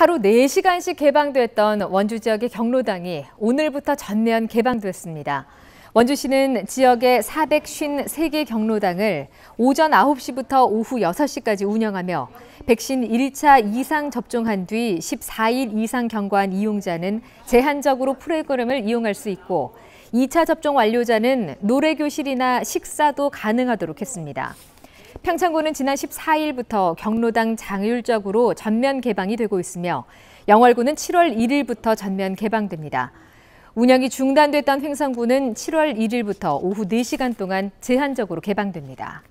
하루 4시간씩 개방됐던 원주 지역의 경로당이 오늘부터 전면 개방됐습니다. 원주시는 지역의 453개 경로당을 오전 9시부터 오후 6시까지 운영하며 백신 1차 이상 접종한 뒤 14일 이상 경과한 이용자는 제한적으로 프로그램을 이용할 수 있고 2차 접종 완료자는 노래교실이나 식사도 가능하도록 했습니다. 평창군은 지난 14일부터 경로당 장율적으로 전면 개방이 되고 있으며 영월군은 7월 1일부터 전면 개방됩니다. 운영이 중단됐던 횡성군은 7월 1일부터 오후 4시간 동안 제한적으로 개방됩니다.